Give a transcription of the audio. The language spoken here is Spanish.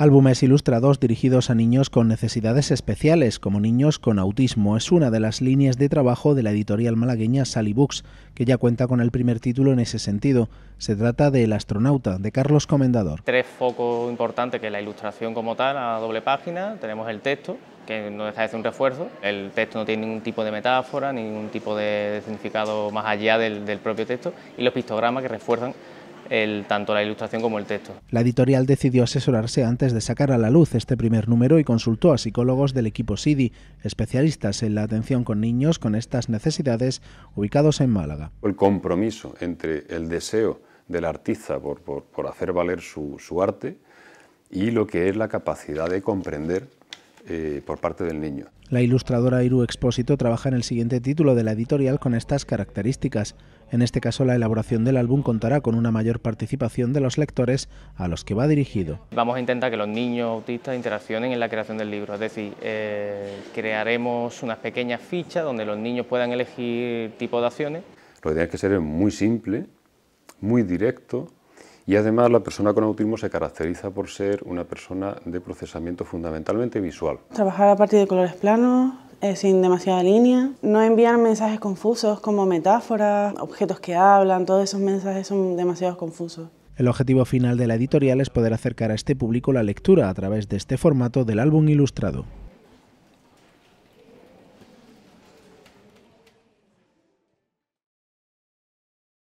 Álbumes ilustrados dirigidos a niños con necesidades especiales, como niños con autismo, es una de las líneas de trabajo de la editorial malagueña Sally Books, que ya cuenta con el primer título en ese sentido. Se trata de El astronauta, de Carlos Comendador. Tres focos importantes, que es la ilustración como tal, a doble página, tenemos el texto, que no deja de ser un refuerzo. El texto no tiene ningún tipo de metáfora, ningún tipo de significado más allá del propio texto, y los pictogramas que refuerzan tanto la ilustración como el texto. La editorial decidió asesorarse antes de sacar a la luz este primer número y consultó a psicólogos del equipo SIDI, especialistas en la atención con niños con estas necesidades ubicados en Málaga. El compromiso entre el deseo del artista por, hacer valer su, su arte y lo que es la capacidad de comprender eh, por parte del niño. La ilustradora Iru Expósito trabaja en el siguiente título de la editorial con estas características. En este caso, la elaboración del álbum contará con una mayor participación de los lectores a los que va dirigido. Vamos a intentar que los niños autistas interaccionen en la creación del libro, es decir, eh, crearemos unas pequeñas fichas donde los niños puedan elegir tipo de acciones. Lo que tiene que ser muy simple, muy directo, y además la persona con autismo se caracteriza por ser una persona de procesamiento fundamentalmente visual. Trabajar a partir de colores planos, eh, sin demasiada línea, no enviar mensajes confusos como metáforas, objetos que hablan, todos esos mensajes son demasiado confusos. El objetivo final de la editorial es poder acercar a este público la lectura a través de este formato del álbum ilustrado.